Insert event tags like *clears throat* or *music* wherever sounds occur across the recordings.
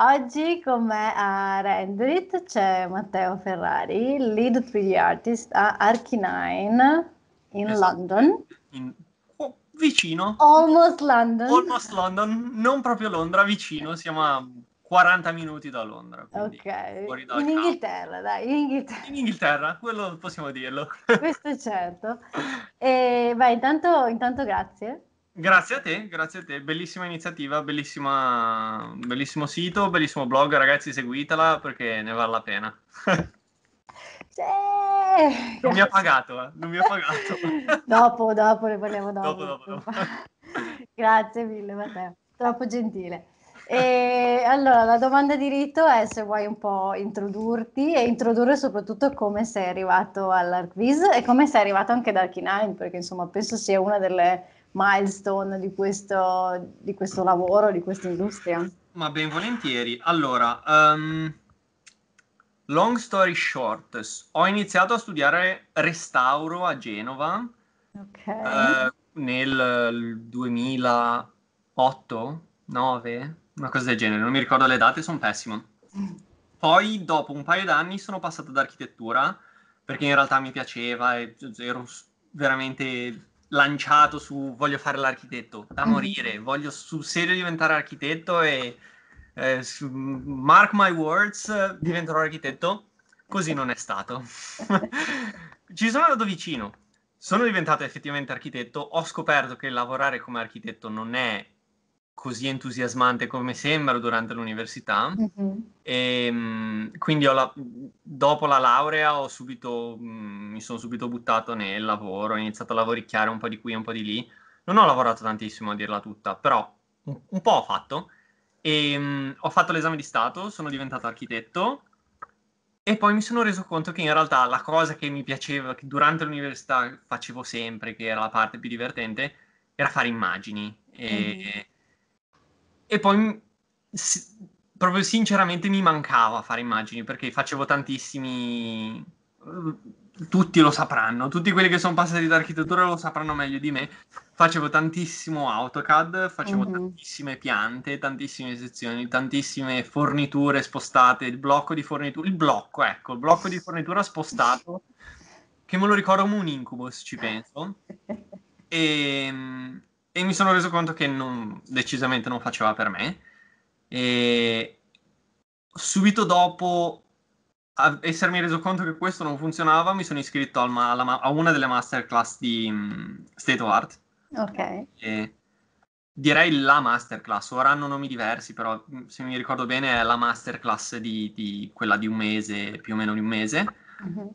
Oggi con me a Rendrit c'è Matteo Ferrari, lead 3D artist a Archinine in esatto. London. In, oh, vicino. Almost London. Almost London, non proprio Londra, vicino, siamo a 40 minuti da Londra. Ok, fuori dal in Inghilterra, dai, in Inghilterra. In Inghilterra, quello possiamo dirlo. Questo è certo. *laughs* E, beh, intanto, intanto grazie Grazie a te, grazie a te, bellissima iniziativa, bellissima, bellissimo sito, bellissimo blog, ragazzi seguitela perché ne vale la pena. *laughs* Sì. Non mi ha pagato, eh. non mi ha pagato. *laughs* dopo, dopo, ne parliamo dopo. dopo, dopo, dopo. *laughs* grazie mille Matteo, troppo gentile. E allora la domanda di rito è se vuoi un po' introdurti e introdurre soprattutto come sei arrivato all'Arquiz e come sei arrivato anche ad Archinine, perché insomma penso sia una delle milestone di questo, di questo lavoro, di questa industria? Ma ben volentieri. Allora, um, long story short, ho iniziato a studiare restauro a Genova okay. eh, nel 2008, 9, una cosa del genere, non mi ricordo le date, sono pessimo. Poi dopo un paio d'anni sono passato ad architettura perché in realtà mi piaceva e cioè, ero veramente lanciato su voglio fare l'architetto da mm-hmm. morire, voglio sul serio diventare architetto e eh, mark my words, diventerò architetto. Così non è stato. *laughs* Ci sono andato vicino. Sono diventato effettivamente architetto, ho scoperto che lavorare come architetto non è così entusiasmante come sembra durante l'università. Mm-hmm. E, ehm, quindi la, dopo la laurea subito, mm, mi sono subito buttato nel lavoro, ho iniziato a lavoricchiare un po' di qui, e un po' di lì. Non ho lavorato tantissimo a dirla tutta, però un, un po' ho fatto. E, ehm, mh, ho fatto l'esame di Stato, sono diventato architetto e poi mi sono reso conto che in realtà la cosa che mi piaceva, che durante l'università facevo sempre, che era la parte più divertente, era fare immagini. E, mm-hmm e poi mm, si, proprio sinceramente mi mancava fare immagini perché facevo tantissimi tutti lo sapranno, tutti quelli che sono passati da architettura lo sapranno meglio di me. Facevo tantissimo AutoCAD, facevo uh-huh. tantissime piante, tantissime sezioni, tantissime forniture spostate, il blocco di fornitura, il blocco, ecco, il blocco di fornitura spostato, che me lo ricordo come un incubus ci penso. *laughs* E, ehm, e mi sono reso conto che non, decisamente non faceva per me. E subito dopo essermi reso conto che questo non funzionava, mi sono iscritto al ma- a una delle masterclass di um, State of Art. Ok. E direi la masterclass, ora hanno nomi diversi, però mm, se mi ricordo bene è la masterclass di, di quella di un mese, più o meno di un mese. Mm-hmm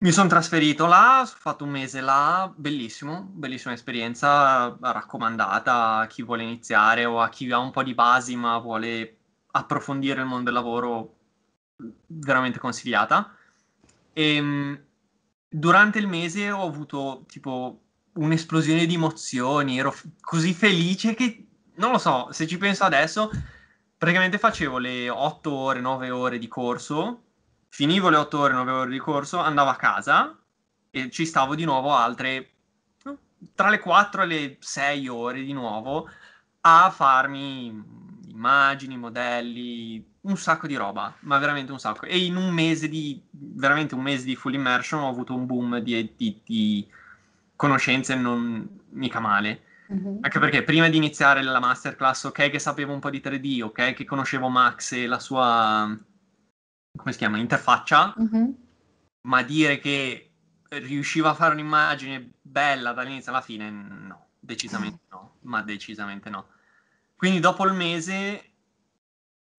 mi sono trasferito là, ho fatto un mese là, bellissimo, bellissima esperienza, raccomandata a chi vuole iniziare o a chi ha un po' di basi ma vuole approfondire il mondo del lavoro, veramente consigliata. E, ehm, durante il mese ho avuto tipo un'esplosione di emozioni, ero f- così felice che non lo so, se ci penso adesso, praticamente facevo le 8 ore, 9 ore di corso finivo le otto ore, non avevo il ricorso, andavo a casa e ci stavo di nuovo altre tra le 4 e le 6 ore di nuovo a farmi immagini, modelli, un sacco di roba, ma veramente un sacco. E in un mese di, veramente un mese di full immersion ho avuto un boom di, di, di conoscenze non mica male. Mm-hmm. Anche perché prima di iniziare la masterclass, ok che sapevo un po' di 3D, ok che conoscevo Max e la sua come si chiama, interfaccia, mm-hmm. ma dire che riusciva a fare un'immagine bella dall'inizio alla fine, no, decisamente no, ma decisamente no. Quindi dopo il mese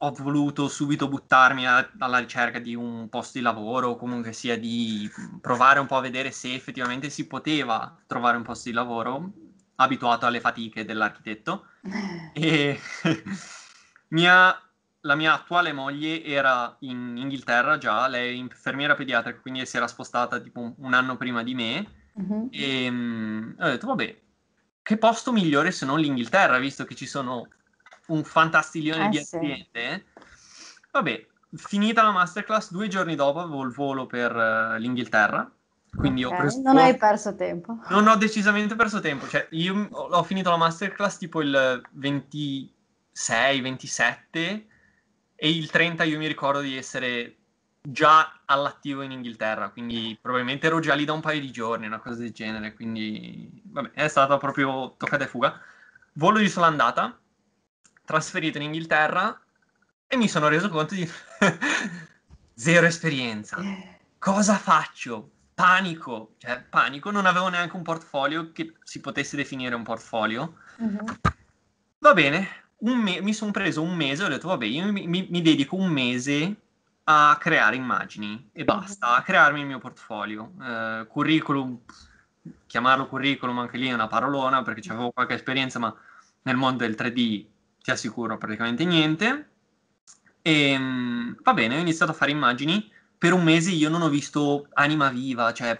ho voluto subito buttarmi a, alla ricerca di un posto di lavoro, o comunque sia di provare un po' a vedere se effettivamente si poteva trovare un posto di lavoro, abituato alle fatiche dell'architetto. *laughs* e *laughs* mi ha la mia attuale moglie era in Inghilterra già, lei è infermiera pediatrica, quindi si era spostata tipo un anno prima di me. Mm-hmm. Ehm, e mh, ho detto, vabbè, che posto migliore se non l'Inghilterra, visto che ci sono un fantastiglione eh, di aziende? Sì. Vabbè, finita la masterclass, due giorni dopo avevo il volo per uh, l'Inghilterra. Quindi okay. ho preso... Non hai *laughs* perso tempo. Non ho decisamente perso tempo. Cioè, io ho finito la masterclass tipo il 26, 27 e il 30 io mi ricordo di essere già all'attivo in Inghilterra, quindi probabilmente ero già lì da un paio di giorni, una cosa del genere, quindi vabbè, è stata proprio toccata e fuga. Volo di sola andata, trasferito in Inghilterra e mi sono reso conto di *laughs* zero esperienza. Cosa faccio? Panico, cioè panico, non avevo neanche un portfolio che si potesse definire un portfolio. Mm-hmm. Va bene, me- mi sono preso un mese, e ho detto vabbè, io mi, mi, mi dedico un mese a creare immagini e basta, a crearmi il mio portfolio. Eh, curriculum, chiamarlo curriculum anche lì è una parolona perché avevo qualche esperienza, ma nel mondo del 3D ti assicuro praticamente niente. E ehm, va bene, ho iniziato a fare immagini. Per un mese io non ho visto anima viva, cioè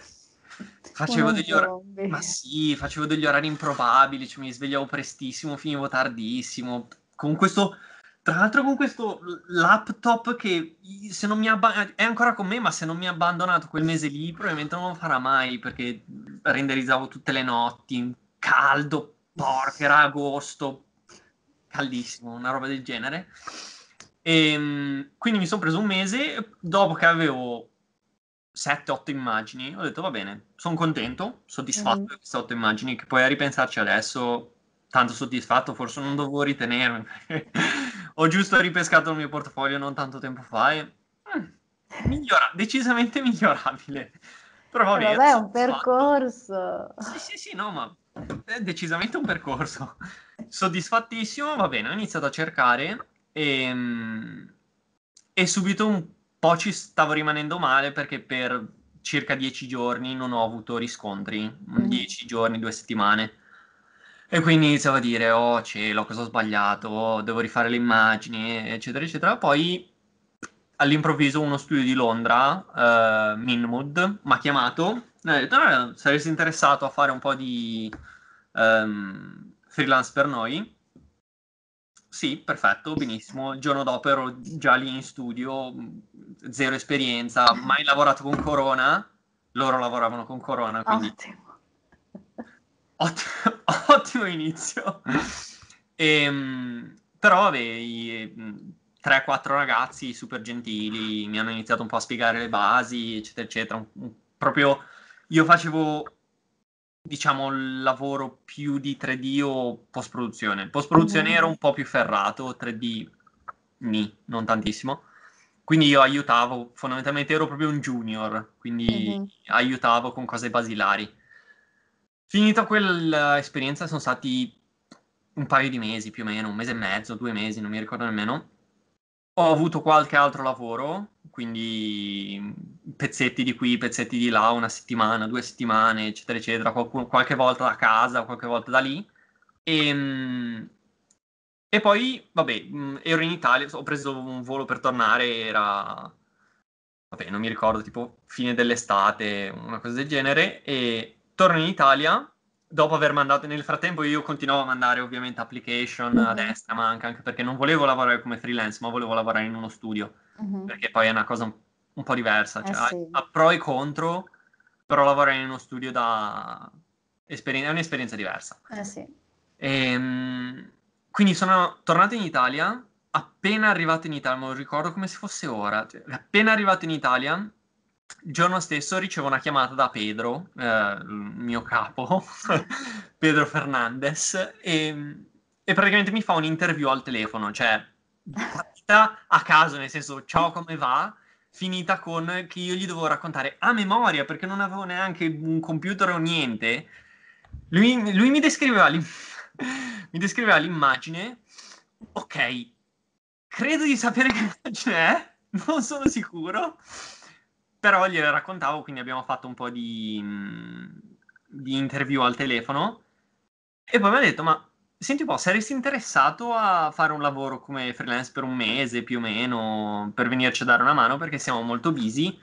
Facevo degli, or- sì, facevo degli orari improbabili, cioè mi svegliavo prestissimo, finivo tardissimo. Con questo, tra l'altro con questo laptop che se non mi abba- è ancora con me, ma se non mi ha abbandonato quel mese lì, probabilmente non lo farà mai perché renderizzavo tutte le notti, caldo, porca, era agosto, caldissimo, una roba del genere. E, ehm, quindi mi sono preso un mese dopo che avevo 7-8 immagini, ho detto va bene, sono contento, soddisfatto mm. di queste 8 immagini, che poi a ripensarci adesso, tanto soddisfatto, forse non dovevo ritenermi. *laughs* ho giusto ripescato il mio portafoglio non tanto tempo fa e mm, migliora- decisamente *laughs* migliorabile. Però va eh, bene. Vabbè, è un percorso. Sì, sì, sì, no, ma è decisamente un percorso. *laughs* Soddisfattissimo, va bene, ho iniziato a cercare e, ehm, e subito un poi ci stavo rimanendo male perché per circa dieci giorni non ho avuto riscontri, mm. dieci giorni, due settimane. E quindi iniziavo a dire, oh cielo, cosa ho sbagliato, devo rifare le immagini, eccetera, eccetera. Poi all'improvviso uno studio di Londra, eh, Minmood, mi ha chiamato e ha detto, eh, saresti interessato a fare un po' di um, freelance per noi? Sì, perfetto, benissimo. Il giorno dopo ero già lì in studio, mm, zero esperienza, *laughs* mai lavorato con Corona, loro lavoravano con Corona, quindi... Ottimo. *laughs* Ottimo, *laughs* ottimo inizio. E, ehm, però, avevi 3-4 mm, ragazzi super gentili mi hanno iniziato un po' a spiegare le basi, eccetera, eccetera. proprio io facevo diciamo il lavoro più di 3D o post produzione. Post produzione mm. era un po' più ferrato, 3D ni, non tantissimo. Quindi io aiutavo, fondamentalmente ero proprio un junior, quindi mm-hmm. aiutavo con cose basilari. Finita quell'esperienza sono stati un paio di mesi più o meno, un mese e mezzo, due mesi, non mi ricordo nemmeno. Ho avuto qualche altro lavoro, quindi mm, pezzetti di qui, pezzetti di là, una settimana, due settimane, eccetera, eccetera, qualcuno, qualche volta da casa, qualche volta da lì. E, ehm, e, poi, vabbè, mm, ero in Italia, ho preso un volo per tornare, era, vabbè, non mi ricordo, tipo fine dell'estate, una cosa del genere, e torno in Italia dopo aver mandato, nel frattempo io continuavo a mandare ovviamente application mm-hmm. a mhm. destra, ma anche, anche, perché non volevo lavorare come freelance, ma volevo lavorare in uno studio, mm-hmm. perché poi è una cosa un, un po' diversa, eh cioè, eh sì. ha, pro e contro, però lavorare in uno studio da... Esperi- è un'esperienza diversa. Eh sì. E, ehm, quindi sono tornato in Italia, appena arrivato in Italia, non ricordo come se fosse ora, cioè, appena arrivato in Italia il giorno stesso ricevo una chiamata da Pedro, eh, il mio capo, *laughs* Pedro Fernandez, e, e, praticamente mi fa un'interview al telefono, cioè partita a caso, nel senso ciao come va, finita con che io gli dovevo raccontare a memoria perché non avevo neanche un computer o niente. Lui, lui mi, descriveva *laughs* mi descriveva l'immagine, ok, credo di sapere che immagine è, non sono sicuro però gliela raccontavo, quindi abbiamo fatto un po' di, mm, di interview al telefono e poi mi ha detto, ma senti un po', saresti interessato a fare un lavoro come freelance per un mese più o meno, per venirci a dare una mano perché siamo molto busy?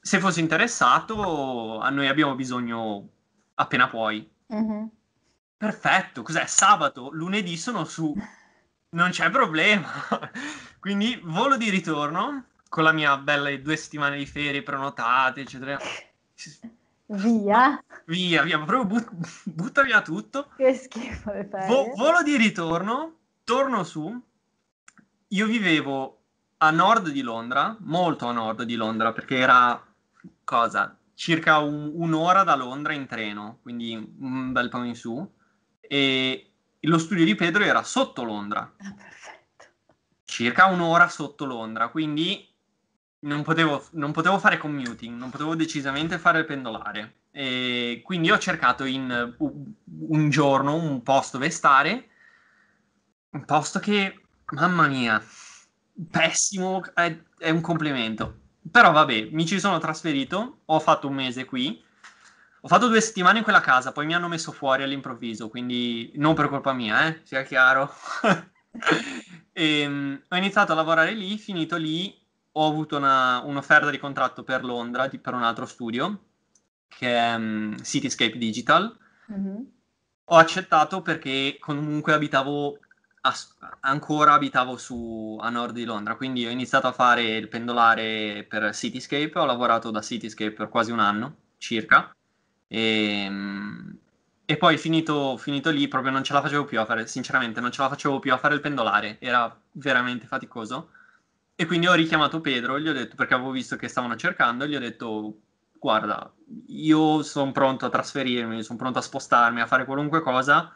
Se fossi interessato, a noi abbiamo bisogno appena puoi. Mm-hmm. Perfetto, cos'è? Sabato, lunedì sono su, non c'è problema. *laughs* Quindi volo di ritorno con la mia bella due settimane di ferie prenotate, eccetera. Via. Via, via, proprio but- butta via tutto. Che schifo le ferie. Vo- volo di ritorno, torno su. Io vivevo a nord di Londra, molto a nord di Londra, perché era, cosa, circa un- un'ora da Londra in treno, quindi un bel po' in su. E lo studio di Pedro era sotto Londra. Ah, perfetto. Circa un'ora sotto Londra, quindi non potevo, non potevo, fare commuting, non potevo decisamente fare il pendolare. E quindi ho cercato in un giorno un posto dove stare, un posto che, mamma mia, pessimo, è, è un complimento. Però vabbè, mi ci sono trasferito, ho fatto un mese qui, ho fatto due settimane in quella casa, poi mi hanno messo fuori all'improvviso, quindi non per colpa mia, eh, sia chiaro. *laughs* e, ehm, ho iniziato a lavorare lì, finito lì, ho avuto una, un'offerta di contratto per Londra, di, per un altro studio, che è um, Cityscape Digital. Mm-hmm. Ho accettato perché comunque abitavo a, ancora abitavo su, a nord di Londra, quindi ho iniziato a fare il pendolare per Cityscape, ho lavorato da Cityscape per quasi un anno circa e, mm, e poi finito, finito, lì proprio non ce la facevo più a fare, sinceramente non ce la facevo più a fare il pendolare, era veramente faticoso e quindi ho richiamato Pedro, gli ho detto, perché avevo visto che stavano cercando, gli ho detto, guarda, io sono pronto a trasferirmi, sono pronto a spostarmi, a fare qualunque cosa,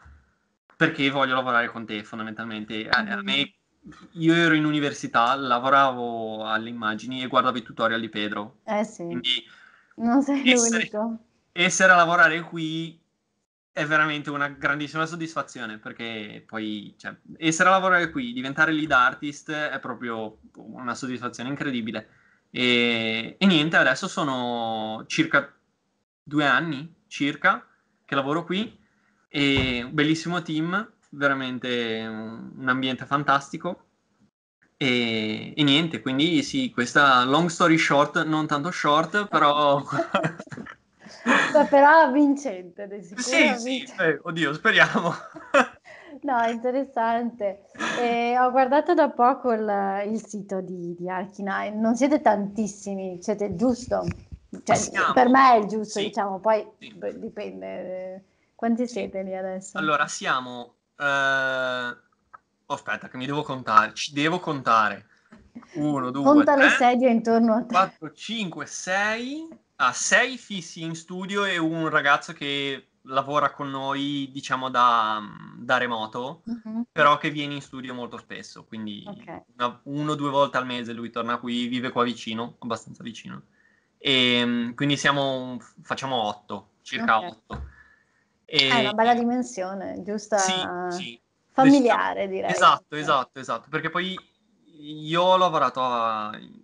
perché voglio lavorare con te fondamentalmente. Eh, a, me, io ero in università, lavoravo alle immagini e guardavo i tutorial di Pedro. Eh sì, quindi non sei essere, l'unico. Essere a lavorare qui è veramente una grandissima soddisfazione perché poi cioè, essere a lavorare qui, diventare lead artist è proprio una soddisfazione incredibile. E, e, niente, adesso sono circa due anni circa che lavoro qui e un bellissimo team, veramente un, ambiente fantastico. E, e niente, quindi sì, questa long story short, non tanto short, però *laughs* *laughs* Saperà vincente, di sicuro. Sì, vincente. sì, eh, oddio, speriamo. *laughs* No, interessante. Eh, ho guardato da poco il, il sito di, di Arcanine. non siete tantissimi, siete giusto. Cioè, per me è giusto, sì, diciamo, poi sì. beh, dipende. Eh, quanti sì. siete lì adesso? Allora, siamo... Eh... Oh, aspetta, che mi devo contare, ci devo contare. Uno, due, Conta le sedie intorno a te. 4, 5, 6, ha sei fissi in studio e un ragazzo che lavora con noi, diciamo, da, da remoto, mm-hmm. però che viene in studio molto spesso, quindi okay. una, uno o due volte al mese lui torna qui, vive qua vicino, abbastanza vicino. E, ehm, quindi siamo, facciamo otto, circa okay. otto. E, È una bella dimensione, giusta? Sì, sì. Familiare, direi. Esatto, esatto, esatto, perché poi io ho lavorato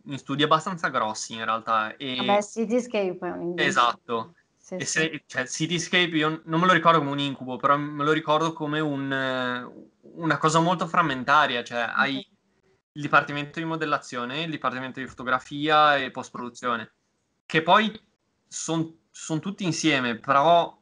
in studi abbastanza grossi in realtà. E... Vabbè, Cityscape è un incubo. Esatto. Sì, e se, sì. cioè, Cityscape io non me lo ricordo come un incubo, però me lo ricordo come un, una cosa molto frammentaria. Cioè, okay. hai il dipartimento di modellazione, il dipartimento di fotografia e post-produzione, che poi sono son tutti insieme, però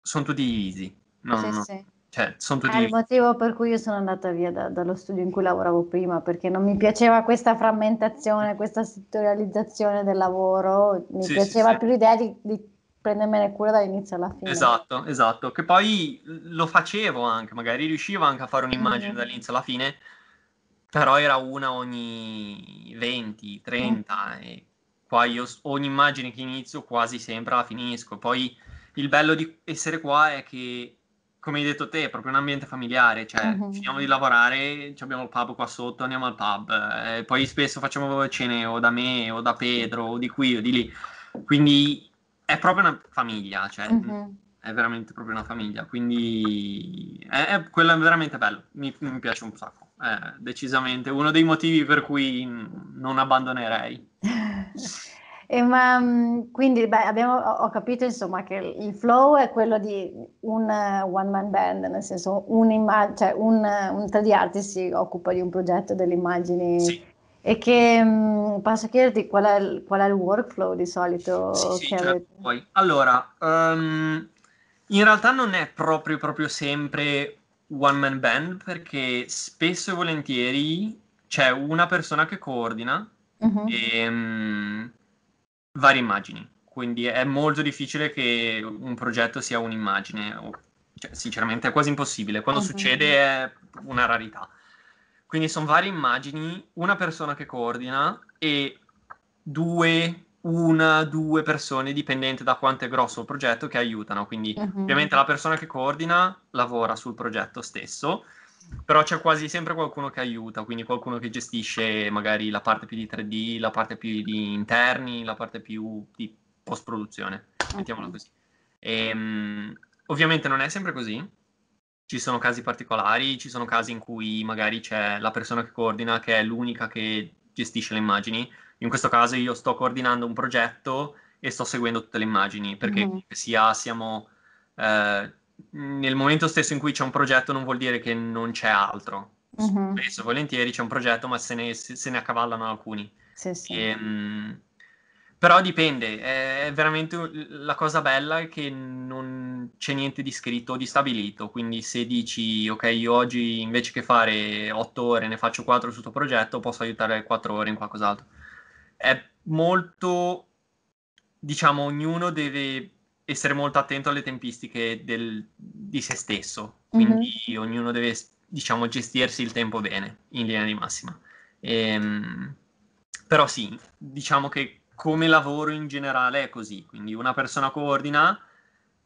sono tutti divisi. No, sì, no. sì. Cioè, sono tutti... È il motivo per cui io sono andata via da, dallo studio in cui lavoravo prima, perché non mi piaceva questa frammentazione, questa settorializzazione del lavoro, mi sì, piaceva sì, più l'idea di, di prendermene cura dall'inizio alla fine. Esatto, esatto, che poi lo facevo anche, magari riuscivo anche a fare un'immagine mm-hmm. dall'inizio alla fine, però era una ogni 20, 30 mm. e qua io ogni immagine che inizio quasi sempre la finisco. Poi il bello di essere qua è che come hai detto te, è proprio un ambiente familiare, cioè uh-huh. finiamo di lavorare, abbiamo il pub qua sotto, andiamo al pub, eh, poi spesso facciamo cene o da me o da Pedro o di qui o di lì, quindi è proprio una famiglia, cioè uh-huh. è veramente proprio una famiglia, quindi è, è quello è veramente bello, mi, mi piace un sacco, è decisamente uno dei motivi per cui non abbandonerei. *laughs* E ma, mhmm, quindi beh, abbiamo, ho capito insomma che il flow è quello di un uh, one man band, nel senso un, cioè un, un 3D artist si occupa di un progetto delle immagini sì. e che mh, mhmm, posso chiederti qual è, qual è, il workflow di solito sì, che sì, avete? Certo. Allora, um, in realtà non è proprio, proprio sempre one man band perché spesso e volentieri c'è una persona che coordina uh-huh. e... Um, varie immagini, quindi è molto difficile che un progetto sia un'immagine, cioè, sinceramente è quasi impossibile, quando mm-hmm. succede è una rarità. Quindi sono varie immagini, una persona che coordina e due, una, due persone, dipendente da quanto è grosso il progetto, che aiutano. Quindi mm-hmm. ovviamente la persona che coordina lavora sul progetto stesso, però c'è quasi sempre qualcuno che aiuta, quindi qualcuno che gestisce magari la parte più di 3D, la parte più di interni, la parte più di post produzione, okay. mettiamola così. E, um, ovviamente non è sempre così, ci sono casi particolari, ci sono casi in cui magari c'è la persona che coordina che è l'unica che gestisce le immagini, in questo caso io sto coordinando un progetto e sto seguendo tutte le immagini perché mm-hmm. sia siamo... Eh, nel momento stesso in cui c'è un progetto non vuol dire che non c'è altro. Mm-hmm. Spesso, volentieri c'è un progetto, ma se ne, se, se ne accavallano alcuni. Sì, sì. E, ehm, mh, però dipende, è veramente la cosa bella è che non c'è niente di scritto o di stabilito, quindi se dici ok io oggi invece che fare otto ore ne faccio quattro sul tuo progetto posso aiutare quattro ore in qualcos'altro. È molto, diciamo, ognuno deve essere molto attento alle tempistiche del, di se stesso, mhm. quindi mm-hmm. ognuno deve, diciamo, gestirsi il tempo bene, in linea di massima. Ehm, però sì, diciamo che come lavoro in generale è così, quindi una persona coordina,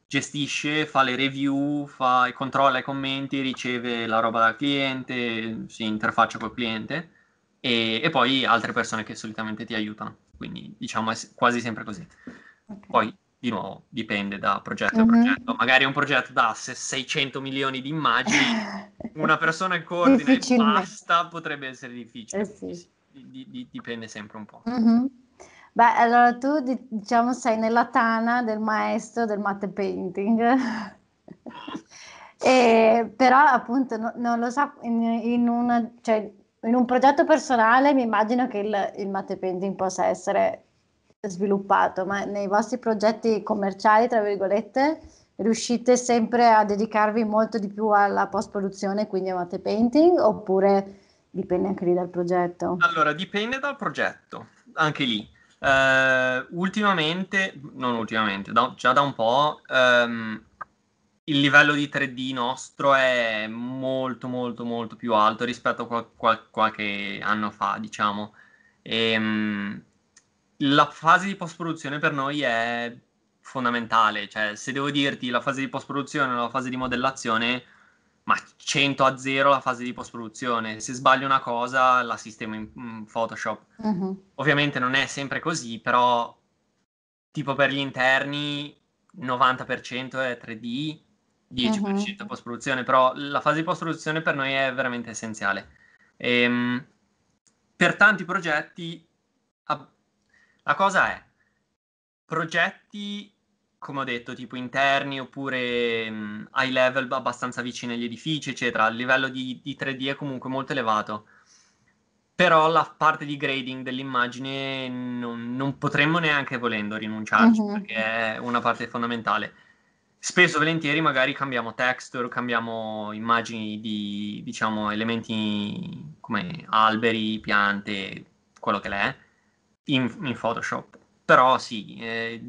gestisce, fa le review, fa, controlla i commenti, riceve la roba dal cliente, si interfaccia col cliente e, e poi altre persone che solitamente ti aiutano, quindi diciamo è quasi sempre così. Okay. Poi di nuovo dipende da progetto a mhm. progetto, magari un progetto da 600 milioni di immagini, *laughs* una persona che coordina e basta potrebbe essere difficile, eh sì. di, di, dipende sempre un po'. Mm-hmm. Beh, allora tu diciamo sei nella tana del maestro del matte painting. *laughs* e, però appunto no, non lo so, in, in, una, cioè, in, un progetto personale mi immagino che il, il matte painting possa essere sviluppato, ma nei vostri progetti commerciali, tra virgolette, riuscite sempre a dedicarvi molto di più alla post-produzione, quindi a matte painting, oppure dipende anche lì dal progetto? Allora, dipende dal progetto, anche lì. Uh, ultimamente, non ultimamente, da, già da un po', um, il livello di 3D nostro è molto molto molto più alto rispetto a qual- qual- qualche anno fa, diciamo. E, um, la fase di post-produzione per noi è fondamentale, cioè se devo dirti la fase di post-produzione o la fase di modellazione, ma 100 a 0 la fase di post-produzione, se sbaglio una cosa la sistemo in, Photoshop. Uh-huh. Ovviamente non è sempre così, però tipo per gli interni 90% è 3D, 10% uh-huh. post-produzione, però la fase di post-produzione per noi è veramente essenziale. Ehm, per tanti progetti la cosa è, progetti, come ho detto, tipo interni oppure mh, mm, high level abbastanza vicini agli edifici, eccetera, il livello di, di 3D è comunque molto elevato però la parte di grading dell'immagine non, non potremmo neanche volendo rinunciarci uh-huh. perché è una parte fondamentale. Spesso volentieri magari cambiamo texture, cambiamo immagini di diciamo, elementi come alberi, piante, quello che l'è, in, in Photoshop. Però sì, eh,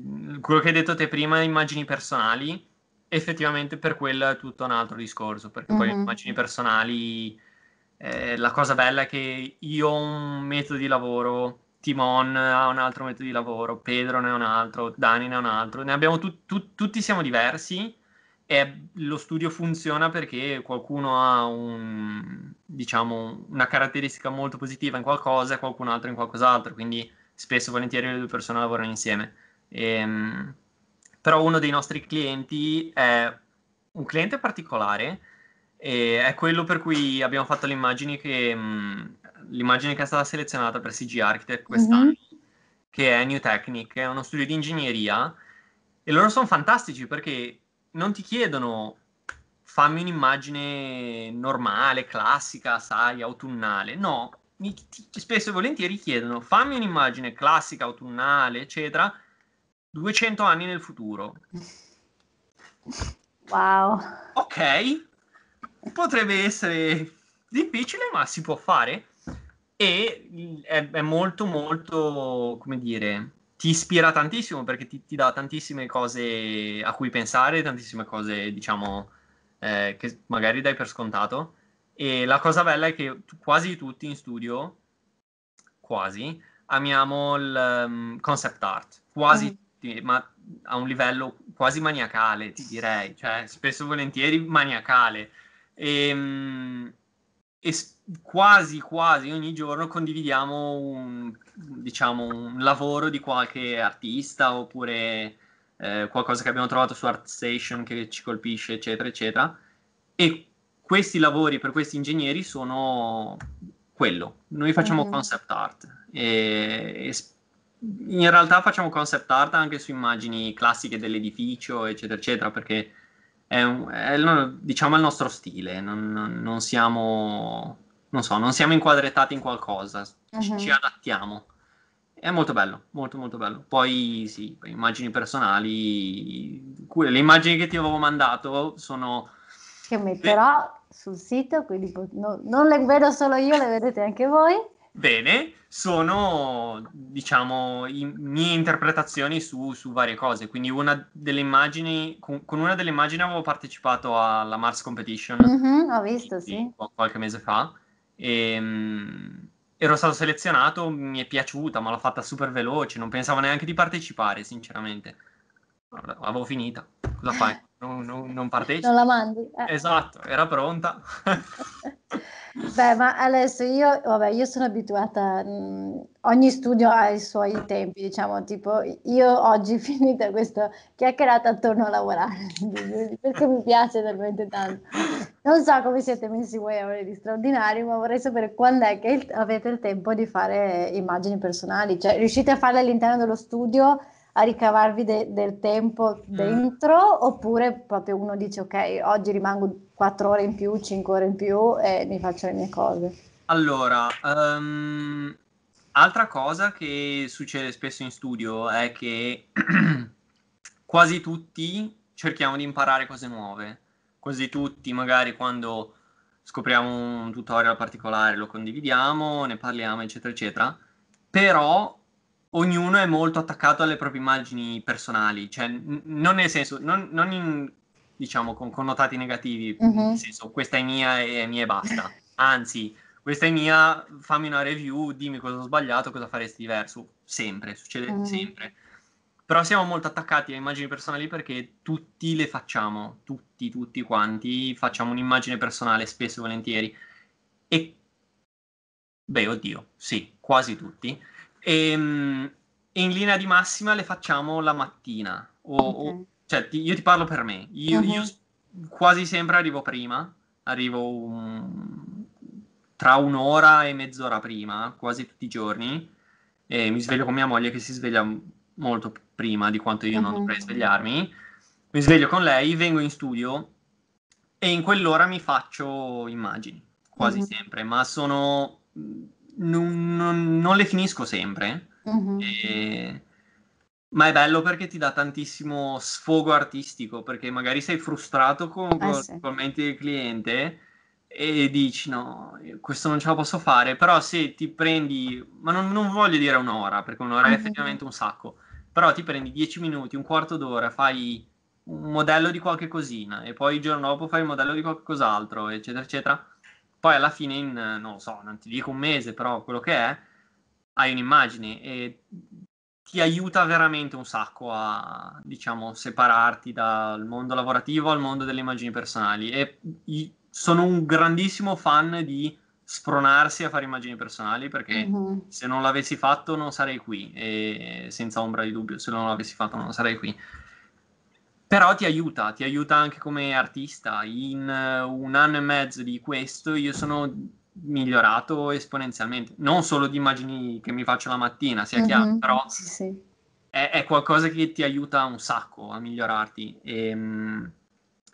quello che hai detto te prima, immagini personali, effettivamente per quello è tutto un altro discorso, perché mm-hmm. poi le mhm. immagini personali, eh, la cosa bella è che io ho un metodo di lavoro, Timon ha un altro metodo di lavoro, Pedro ne ha un altro, Dani ne ha un altro, ne abbiamo tu- tu- tutti siamo diversi e lo studio funziona perché qualcuno ha un, diciamo, una caratteristica molto positiva in qualcosa e qualcun altro in qualcos'altro, quindi spesso e volentieri le due persone lavorano insieme. E, ehm, però uno dei nostri clienti è un cliente particolare, è quello per cui abbiamo fatto le immagini che, mm, l'immagine che è stata selezionata per CG Architect quest'anno, mm-hmm. che è New Technic, è uno studio di ingegneria, e loro sono fantastici perché non ti chiedono fammi un'immagine normale, classica, sai, autunnale, no, mi, spesso e volentieri chiedono fammi un'immagine classica, autunnale, eccetera, 200 anni nel futuro. Wow. Ok, potrebbe essere difficile, ma si può fare e è, è molto molto, come dire, ti ispira tantissimo perché ti, ti, dà tantissime cose a cui pensare, tantissime cose, diciamo, eh, che magari dai per scontato e la cosa bella è che quasi tutti in studio, quasi, amiamo il um, concept art, quasi mm. ma a un livello quasi maniacale, ti direi, cioè spesso e volentieri maniacale. Ehm, e, um, e quasi quasi ogni giorno condividiamo un, diciamo, un lavoro di qualche artista oppure eh, qualcosa che abbiamo trovato su ArtStation che ci colpisce, eccetera, eccetera. E questi lavori per questi ingegneri sono quello. Noi facciamo uh concept art e, e, in realtà facciamo concept art anche su immagini classiche dell'edificio, eccetera, eccetera, perché è, un, è diciamo il nostro stile, non, non, siamo, non, so, non siamo inquadrettati in qualcosa, ci, uh ci mm-hmm. adattiamo. È molto bello, molto molto bello. Poi sì, immagini personali, le immagini che ti avevo mandato sono che metterò Beh. sul sito, quindi no, non le vedo solo io, le vedete anche voi. Bene, sono diciamo i, mie interpretazioni su, su, varie cose. Quindi una delle immagini, con, con, una delle immagini avevo partecipato alla Mars Competition. Mm-hmm, ho visto, quindi, sì. Qualche mese fa. E, um, ero stato selezionato, mi è piaciuta, ma l'ho fatta super veloce, non pensavo neanche di partecipare, sinceramente. Avevo finita. Cosa fai? non, non, non partecipa. Non la mandi. Eh. Esatto, era pronta. *laughs* Beh, ma adesso io, vabbè, io sono abituata, mh, mm, ogni studio ha i suoi tempi, diciamo, tipo io oggi *laughs* finita questa chiacchierata torno a lavorare, perché *laughs* mi piace talmente tanto. Non so come siete messi voi a ore di straordinario, ma vorrei sapere quando è che il, avete il tempo di fare immagini personali, cioè riuscite a farle all'interno dello studio a ricavarvi de- del tempo mm. dentro mm. oppure proprio uno dice ok, oggi rimango 4 ore in più, 5 ore in più e mi faccio le mie cose? Allora, um, altra cosa che succede spesso in studio è che *clears throat* quasi tutti cerchiamo di imparare cose nuove, quasi tutti magari quando scopriamo un tutorial particolare, lo condividiamo, ne parliamo, eccetera, eccetera. Però ognuno è molto attaccato alle proprie immagini personali, cioè n- non nel senso, non, non in, diciamo con connotati negativi, mm-hmm. nel senso questa è mia e è mia e basta, anzi questa è mia, fammi una review, dimmi cosa ho sbagliato, cosa faresti diverso, sempre, succede mm-hmm. sempre. Però siamo molto attaccati a immagini personali perché tutti le facciamo, tutti, tutti quanti, facciamo un'immagine personale spesso e volentieri. E beh, oddio, sì, quasi tutti e, ehm, in linea di massima le facciamo la mattina. O, okay. o, cioè, ti, io ti parlo per me. Io, uh-huh. io quasi sempre arrivo prima, arrivo un, tra un'ora e mezz'ora prima, quasi tutti i giorni. E mi sveglio con mia moglie che si sveglia molto prima di quanto io uh-huh. non dovrei svegliarmi. Mi sveglio con lei, vengo in studio e in quell'ora mi faccio immagini, quasi uh-huh. sempre, ma sono non, non, non le finisco sempre, mm-hmm. e... ma è bello perché ti dà tantissimo sfogo artistico, perché magari sei frustrato con i ah, eh, sì. commenti del cliente e dici no, questo non ce la posso fare, però se ti prendi, ma non, non voglio dire un'ora, perché un'ora mm-hmm. è effettivamente un sacco, però ti prendi 10 minuti, un quarto d'ora, fai un modello di qualche cosina e poi il giorno dopo fai il modello di qualcos'altro, eccetera, eccetera poi alla fine in, eh, non lo so, non ti dico un mese, però quello che è, hai un'immagine e ti aiuta veramente un sacco a, diciamo, separarti dal mondo lavorativo al mondo delle immagini personali. E sono un grandissimo fan di spronarsi a fare immagini personali perché mm-hmm. se non l'avessi fatto non sarei qui e senza ombra di dubbio se non l'avessi fatto non sarei qui però ti aiuta, ti aiuta anche come artista. In eh, un anno e mezzo di questo io sono migliorato esponenzialmente. Non solo di immagini che mi faccio la mattina, sia uh-huh, chiaro, però sì. è, è, qualcosa che ti aiuta un sacco a migliorarti. E, ehm,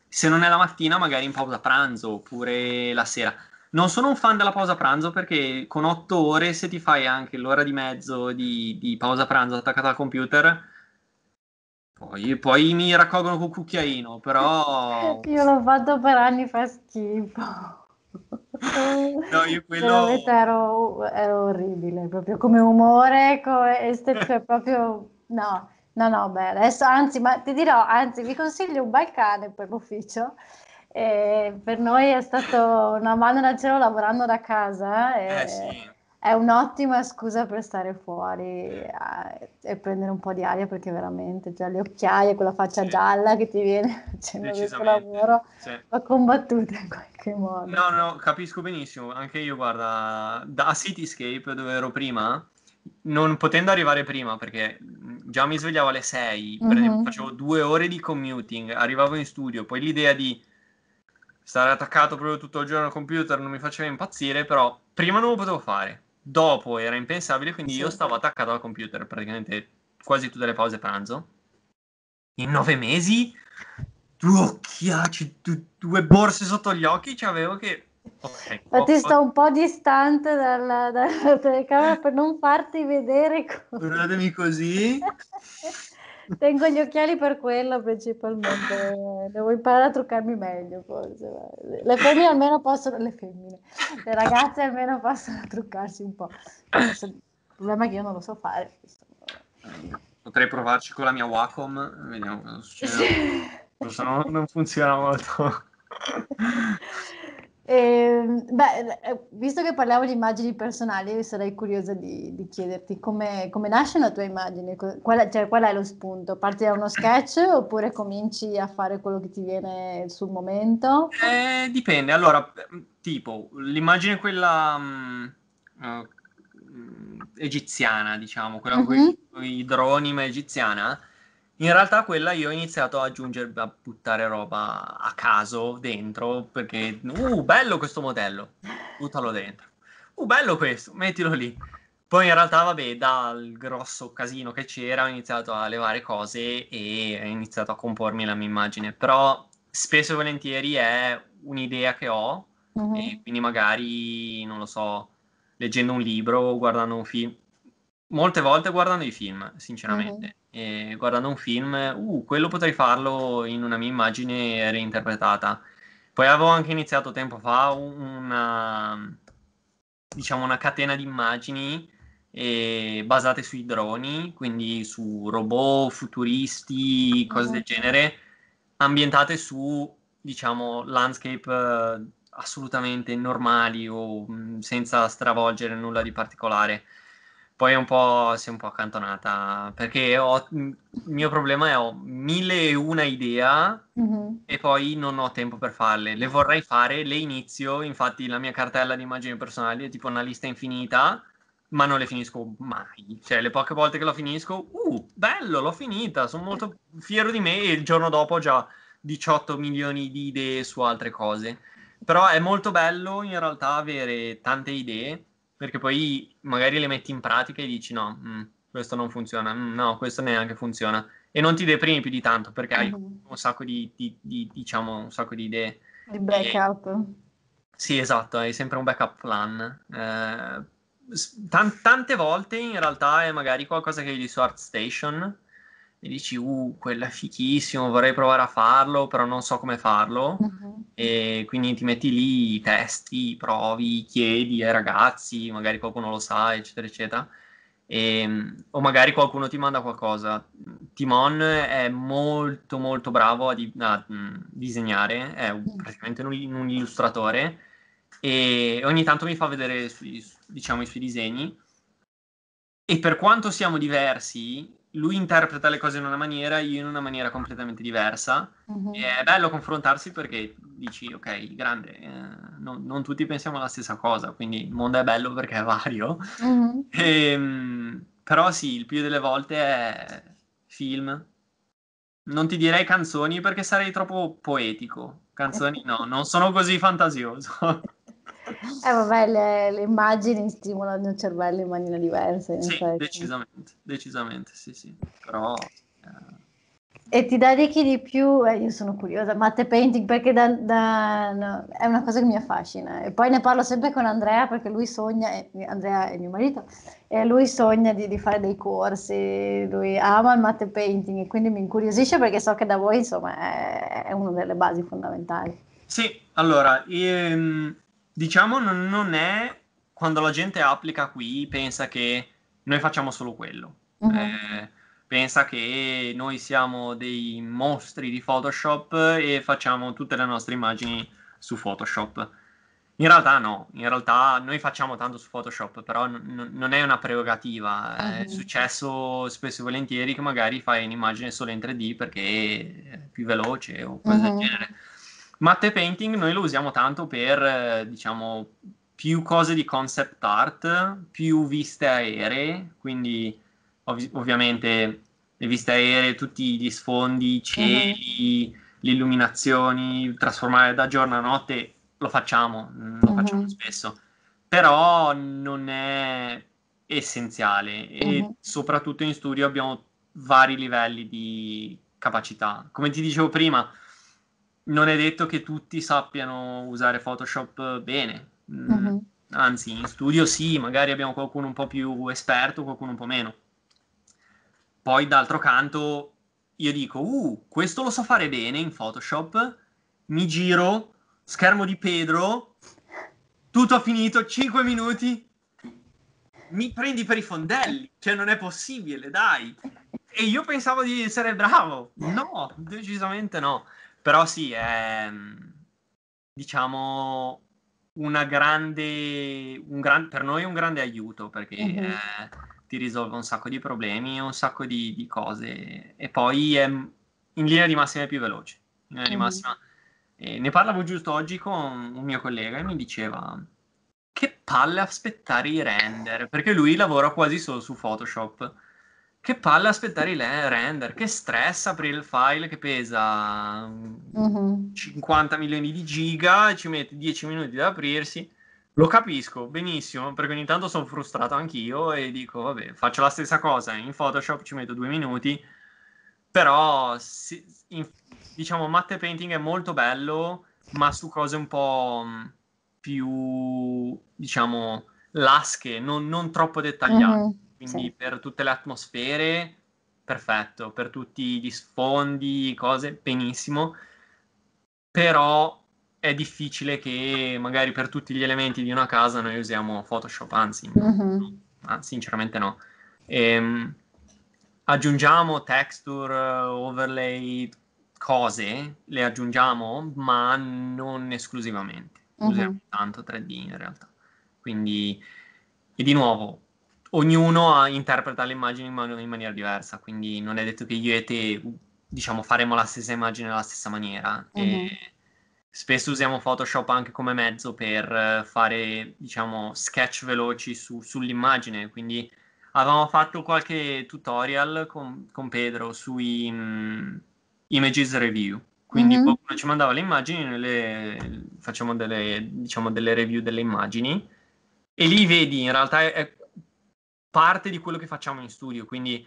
se non è la mattina, magari in pausa pranzo oppure la sera. Non sono un fan della pausa pranzo perché con otto ore, se ti fai anche l'ora di mezzo di, di pausa pranzo attaccata al computer, poi, poi mi raccolgono con cucchiaino, però... *laughs* Io l'ho fatto per anni, fa schifo. No, io *laughs* quello... Ero, ero, orribile, proprio come umore, come estetico, cioè, *laughs* proprio... No, no, no, beh, adesso, anzi, ma ti dirò, anzi, vi consiglio un bel cane per l'ufficio. E eh, per noi è stata una mano nel cielo lavorando da casa. E... Eh. eh sì è un'ottima scusa per stare fuori eh, e prendere un po' di aria perché veramente già le occhiaie, quella faccia sì. gialla che ti viene facendo *laughs* cioè, questo lavoro, sì. va combattuta in qualche modo. No, no, capisco benissimo. Anche io, guarda, da Cityscape dove ero prima, non potendo arrivare prima perché già mi svegliavo alle 6, mm-hmm. facevo due ore di commuting, arrivavo in studio, poi l'idea di stare attaccato proprio tutto il giorno al computer non mi faceva impazzire, però prima non lo potevo fare dopo era impensabile, quindi sì. io stavo attaccato al computer praticamente quasi tutte le pause pranzo. In nove mesi, due occhiacci, due, due borse sotto gli occhi, cioè avevo che... Okay, Infatti sto un po' distante dalla, dalla telecamera per non farti vedere. Guardatemi così. *laughs* Tengo gli occhiali per quello principalmente. Devo imparare a truccarmi meglio, forse. Le femmine almeno possono, le femmine, le ragazze almeno possono truccarsi un po'. Il problema è che io non lo so fare. Potrei provarci con la mia Wacom, vediamo cosa succede. Sì. non funziona molto. *laughs* Ehm, eh, beh, visto che parliamo di immagini personali, sarei curiosa di, di chiederti come, come, nasce la tua immagine, qual è, cioè, qual è, lo spunto? Parti da uno sketch oppure cominci a fare quello che ti viene sul momento? Eh, dipende, allora, mm, tipo, l'immagine quella mh, mm, eh, uh, mm, egiziana, diciamo, quella mm-hmm. con i droni ma egiziana, in realtà quella io ho iniziato a aggiungere, a buttare roba a caso dentro, perché, uh, bello questo modello, buttalo dentro. Uh, bello questo, mettilo lì. Poi in realtà, vabbè, dal grosso casino che c'era ho iniziato a levare cose e ho iniziato a compormi la mia immagine, però spesso e volentieri è un'idea che ho, mm-hmm. e quindi magari, non lo so, leggendo un libro o guardando un film, molte volte guardando i film, sinceramente. Uh-huh. guardando un film, uh, quello potrei farlo in una mia immagine reinterpretata. Poi avevo anche iniziato tempo fa una, diciamo, una catena di immagini eh, basate sui droni, quindi su robot, futuristi, cose uh-huh. del mhm. genere, ambientate su, diciamo, landscape eh, assolutamente normali o mh, mm, senza stravolgere nulla di particolare poi un po', si è un po' accantonata perché ho, il mio problema è ho mille e una idea mm-hmm. e poi non ho tempo per farle. Le vorrei fare, le inizio, infatti la mia cartella di immagini personali è tipo una lista infinita, ma non le finisco mai. Cioè le poche volte che la finisco, uh, bello, l'ho finita, sono molto fiero di me e il giorno dopo ho già 18 milioni di idee su altre cose. Però è molto bello in realtà avere tante idee perché poi magari le metti in pratica e dici no, mh, mm, questo non funziona, mh, mm, no, questo neanche funziona e non ti deprimi più di tanto perché hai mhm. un sacco di, di, di diciamo, un sacco di idee. Di backup. E... Sì, esatto, hai sempre un backup plan. Eh, tan- tante volte in realtà è magari qualcosa che hai su ArtStation e dici, uh, quella è fichissimo, vorrei provare a farlo, però non so come farlo. Uh-huh. E quindi ti metti lì, testi, provi, chiedi ai ragazzi, magari qualcuno lo sa, eccetera, eccetera. E, ehm, o magari qualcuno ti manda qualcosa. Timon è molto, molto bravo a, di- a mm, disegnare, è un, mm. praticamente un, un, illustratore e ogni tanto mi fa vedere sui, diciamo, i suoi disegni. E per quanto siamo diversi, lui interpreta le cose in una maniera, io in una maniera completamente diversa. Uh-huh. E è bello confrontarsi perché dici, ok, grande, eh, non, non, tutti pensiamo alla stessa cosa, quindi il mondo è bello perché è vario. Uh-huh. Mhm. E, ehm, però sì, il più delle volte è film. Non ti direi canzoni perché sarei troppo poetico. Canzoni *laughs* no, non sono così fantasioso. Eh vabbè, le, le, immagini stimolano il cervello in maniera diversa. In sì, decisamente, decisamente, sì, sì. Però... Eh... E ti dedichi di più, eh, io sono curiosa, matte painting perché da, da, no, è una cosa che mi affascina. E poi ne parlo sempre con Andrea perché lui sogna, eh, Andrea è mio marito, e lui sogna di, di, fare dei corsi, lui ama il matte painting e quindi mi incuriosisce perché so che da voi insomma è, è una delle basi fondamentali. Sì, allora, io, ehm, diciamo non, è quando la gente applica qui pensa che noi facciamo solo quello. Uh-huh. Eh, pensa che noi siamo dei mostri di Photoshop e facciamo tutte le nostre immagini su Photoshop. In realtà no, in realtà noi facciamo tanto su Photoshop, però n- non è una prerogativa. Uh-huh. È mhm. successo spesso e volentieri che magari fai un'immagine solo in 3D perché è più veloce o cose uh-huh. del mhm. genere. Matte Painting noi lo usiamo tanto per, eh, diciamo, più cose di concept art, più viste aeree, quindi ov- ovviamente le viste aeree, tutti gli sfondi, i mhm. cieli, mm-hmm. le illuminazioni, trasformare da giorno a notte, lo facciamo, mm, lo mm-hmm. facciamo mhm. spesso, però non è essenziale e mm-hmm. soprattutto in studio abbiamo vari livelli di capacità. Come ti dicevo prima, non è detto che tutti sappiano usare Photoshop bene. Mm, uh-huh. Anzi, in studio sì, magari abbiamo qualcuno un po' più esperto, qualcuno un po' meno. Poi d'altro canto io dico, uh, questo lo so fare bene in Photoshop, mi giro, schermo di Pedro, tutto ha finito, 5 minuti, mi prendi per i fondelli, cioè non è possibile, dai. E io pensavo di essere bravo, no, decisamente no. Però sì, è mm, diciamo una grande, un gran, per noi è un grande aiuto perché mm-hmm. eh, ti risolve un sacco di problemi, un sacco di, di cose e poi è mm, in linea di massima è più veloce. Mm-hmm. Di massima. Eh, ne parlavo giusto oggi con un mio collega e mi diceva che palle aspettare i render perché lui lavora quasi solo su Photoshop che palle aspettare i render, che stress aprire il file che pesa mm-hmm. uh-huh. 50 milioni di giga, e ci mette 10 minuti ad aprirsi. Lo capisco benissimo perché ogni tanto sono frustrato anch'io e dico, vabbè, faccio la stessa cosa, in Photoshop ci metto due minuti, però si, in, diciamo matte painting è molto bello, ma su cose un po' mm, più, diciamo, lasche, non, non troppo dettagliate. Uh-huh quindi sì. per tutte le atmosfere, perfetto, per tutti gli sfondi, cose, benissimo. Però è difficile che magari per tutti gli elementi di una casa noi usiamo Photoshop, anzi, mm-hmm. no, sinceramente no. Ehm, aggiungiamo texture, overlay, cose, le aggiungiamo, ma non esclusivamente. Usiamo mm-hmm. tanto 3D in realtà. Quindi, e di nuovo, ognuno interpreta le immagini in, man- in, maniera diversa, quindi non è detto che io e te diciamo faremo la stessa immagine nella stessa maniera. Mm-hmm. spesso usiamo Photoshop anche come mezzo per eh, fare diciamo sketch veloci su- sull'immagine, quindi avevamo fatto qualche tutorial con, con Pedro sui um, images review. Quindi mm-hmm. qualcuno ci mandava le immagini, noi le, facciamo delle, diciamo, delle review delle immagini e lì vedi in realtà è parte di quello che facciamo in studio. Quindi,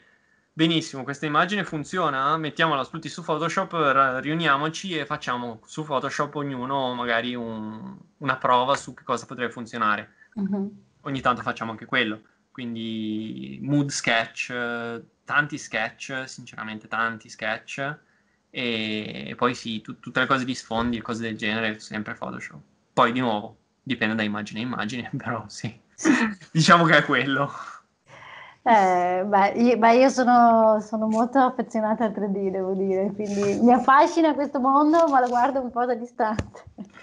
benissimo, questa immagine funziona, eh? mettiamola tutti su Photoshop, riuniamoci e facciamo su Photoshop ognuno magari un, una prova su che cosa potrebbe funzionare. Uh-huh. Ogni tanto facciamo anche quello. Quindi mood sketch, tanti sketch, sinceramente tanti sketch. E, e poi sì, tu, tutte le cose di sfondi, cose del genere, sempre Photoshop. Poi di nuovo, dipende da immagine a immagine, *laughs* però sì. diciamo che è quello. Eh, beh, io, beh, io sono, sono, molto affezionata al 3D, devo dire, quindi mi affascina questo mondo, ma lo guardo un po' da distante. *laughs*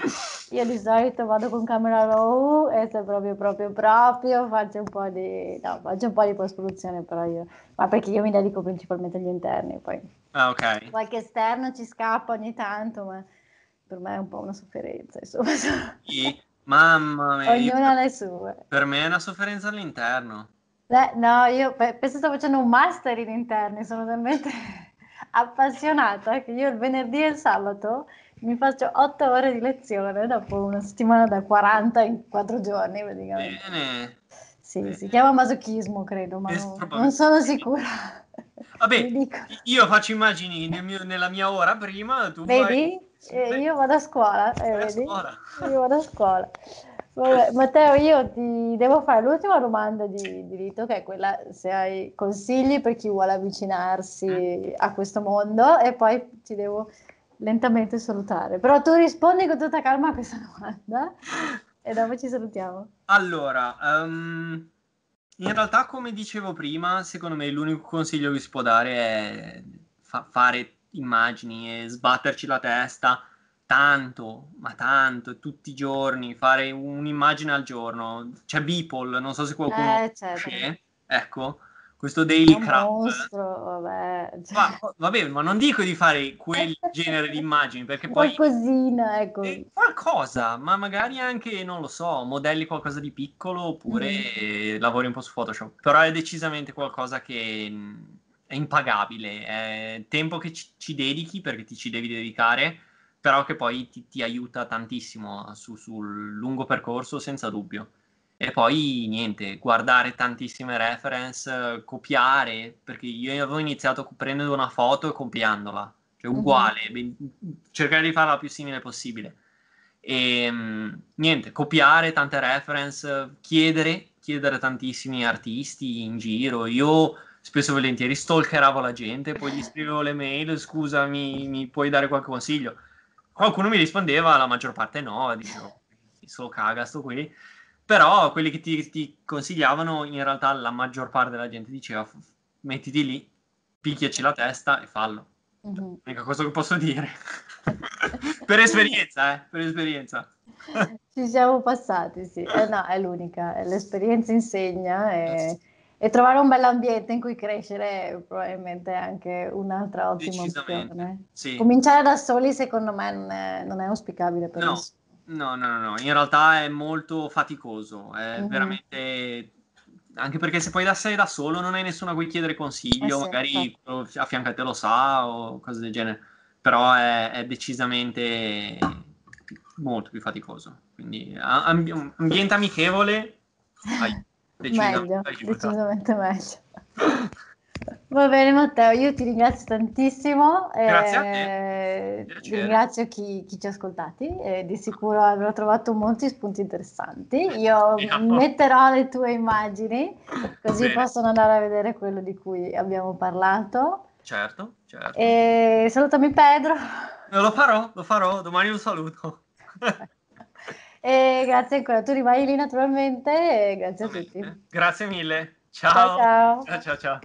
Io di solito vado con camera low e se proprio, proprio, proprio faccio un po' di, no, faccio un po' di post-produzione, però io, ma perché io mi dedico principalmente agli interni, poi ah, okay. qualche esterno ci scappa ogni tanto, ma per me è un po' una sofferenza, insomma. Sì, mamma mia. Ognuno ha le sue. Per me è una sofferenza all'interno. Beh, no, io penso sto facendo un master in interni, sono talmente *laughs* appassionata che io il venerdì e il sabato mi faccio otto ore di lezione dopo una settimana da 40 in quattro giorni praticamente. Bene. Sì, Bene. si chiama masochismo credo, ma eh, non, non sono sicura. Vabbè, *laughs* io faccio immagini nel mio, nella mia ora prima, tu vedi? Vai... Eh, io vado a scuola, eh, vedi? Scuola. Io vado a scuola. Vabbè, Matteo, io ti devo fare l'ultima domanda di diritto, che è quella se hai consigli per chi vuole avvicinarsi mm. a questo mondo e poi ti devo lentamente salutare. Però tu rispondi con tutta calma a questa domanda e dopo ci salutiamo. Allora, um, in realtà come dicevo prima, secondo me l'unico consiglio che si può dare è fa- fare immagini e sbatterci la testa tanto, ma tanto, tutti i giorni, fare un'immagine al giorno. C'è Beeple, non so se qualcuno eh, certo. c'è, ecco, questo daily Craft. Vabbè, cioè... va, vabbè. ma non dico di fare quel *laughs* genere di immagini, perché poi... Qualcosina, ecco. Eh, qualcosa, ma magari anche, non lo so, modelli qualcosa di piccolo oppure mm. lavori un po' su Photoshop. Però è decisamente qualcosa che mm, è impagabile, è tempo che ci, ci dedichi, perché ti ci devi dedicare, però che poi ti, ti aiuta tantissimo eh, su, sul lungo percorso, senza dubbio. E poi niente, guardare tantissime reference, eh, copiare, perché io avevo iniziato prendendo una foto e copiandola, cioè mhm. uguale, mm-hmm. ben, cercare di farla più simile possibile. E ehm, niente, copiare tante reference, chiedere, chiedere tantissimi artisti in giro. Io spesso e volentieri stalkeravo la gente, poi gli scrivevo le mail, scusami, mi puoi dare qualche consiglio? Qualcuno mi rispondeva, la maggior parte no, dicevo, solo caga sto qui. Però quelli che ti, ti consigliavano, in realtà la maggior parte della gente diceva, mettiti lì, picchiaci la testa e fallo. Mm-hmm. L'unica cosa che posso dire. *laughs* per esperienza, eh, per esperienza. *laughs* Ci siamo passati, sì. Eh, no, è l'unica, l'esperienza insegna e e trovare un bel ambiente in cui crescere è probabilmente anche un'altra ottima opzione. Sì. Cominciare da soli secondo me non è, non è auspicabile per no. nessuno. No, no, no, in realtà è molto faticoso, è mm-hmm. veramente... Anche perché se poi da sei da solo non hai nessuno a cui chiedere consiglio, eh sì, magari certo. a fianco a te lo sa o cose del genere, però è, è decisamente molto più faticoso. Quindi amb- ambiente amichevole, *laughs* aiuto meglio, Decisamente meglio. *laughs* Va bene Matteo, io ti ringrazio tantissimo. Grazie ringrazio chi, chi, ci ha ascoltati e di sicuro avrò trovato molti spunti interessanti. Io metterò le tue immagini così possono andare a vedere quello di cui abbiamo parlato. Certo, certo. E salutami Pedro. Lo farò, lo farò, domani un saluto. E grazie ancora, tu rimani lì naturalmente e grazie a tutti. *laughs* Grazie mille, ciao ciao ciao. ciao, ciao, ciao.